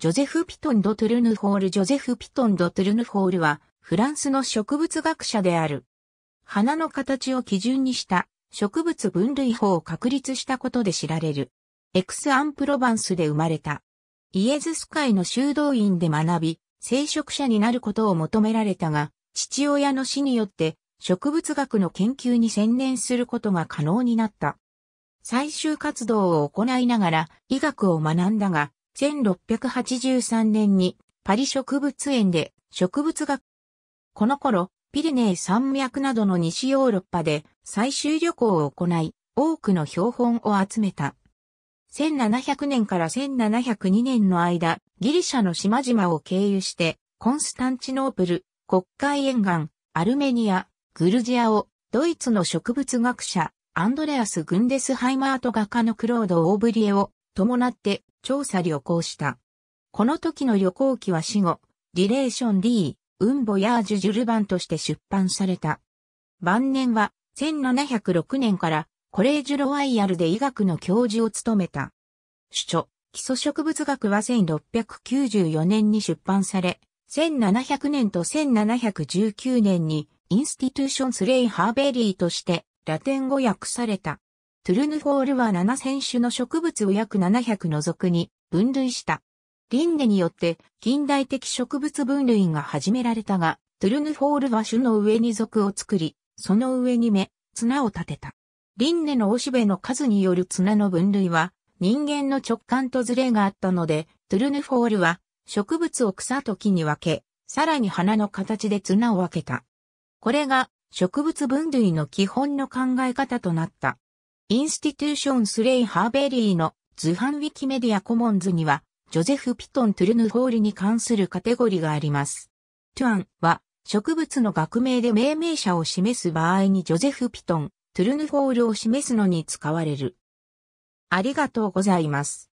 ジョゼフ・ピトン・ド・トゥルヌホールジョゼフ・ピトン・ド・トゥルヌホールは、フランスの植物学者である。花の形を基準にした植物分類法を確立したことで知られる。エクス・アン・プロヴァンスで生まれた。イエズス会の修道院で学び、聖職者になることを求められたが、父親の死によって植物学の研究に専念することが可能になった。最終活動を行いながら医学を学んだが、1683年にパリ植物園で植物学。この頃、ピリネー山脈などの西ヨーロッパで採集旅行を行い、多くの標本を集めた。1700年から1702年の間、ギリシャの島々を経由して、コンスタンチノープル、国会沿岸、アルメニア、グルジアを、ドイツの植物学者、アンドレアス・グンデスハイマート画家のクロード・オーブリエを伴って調査旅行した。この時の旅行記は死後、リレーション D、ウンボヤージュジュルンとして出版された。晩年は1706年からコレージュロワイヤルで医学の教授を務めた。主著、基礎植物学は1694年に出版され、1700年と1719年にインスティテューションスレイハーベリーとしてラテン語訳された。トゥルヌフォールは7選種の植物を約700の属に分類した。リンネによって近代的植物分類が始められたが、トゥルヌフォールは種の上に属を作り、その上に目、綱を立てた。リンネのおしべの数による綱の分類は、人間の直感とズレがあったので、トゥルヌフォールは植物を草と木に分け、さらに花の形で綱を分けた。これが植物分類の基本の考え方となった。インスティテューションスレイ・ハーベリーの図版ウィキメディアコモンズには、ジョゼフ・ピトン・トゥルヌホールに関するカテゴリがあります。トゥアンは、植物の学名で命名者を示す場合にジョゼフ・ピトン、トゥルヌホールを示すのに使われる。ありがとうございます。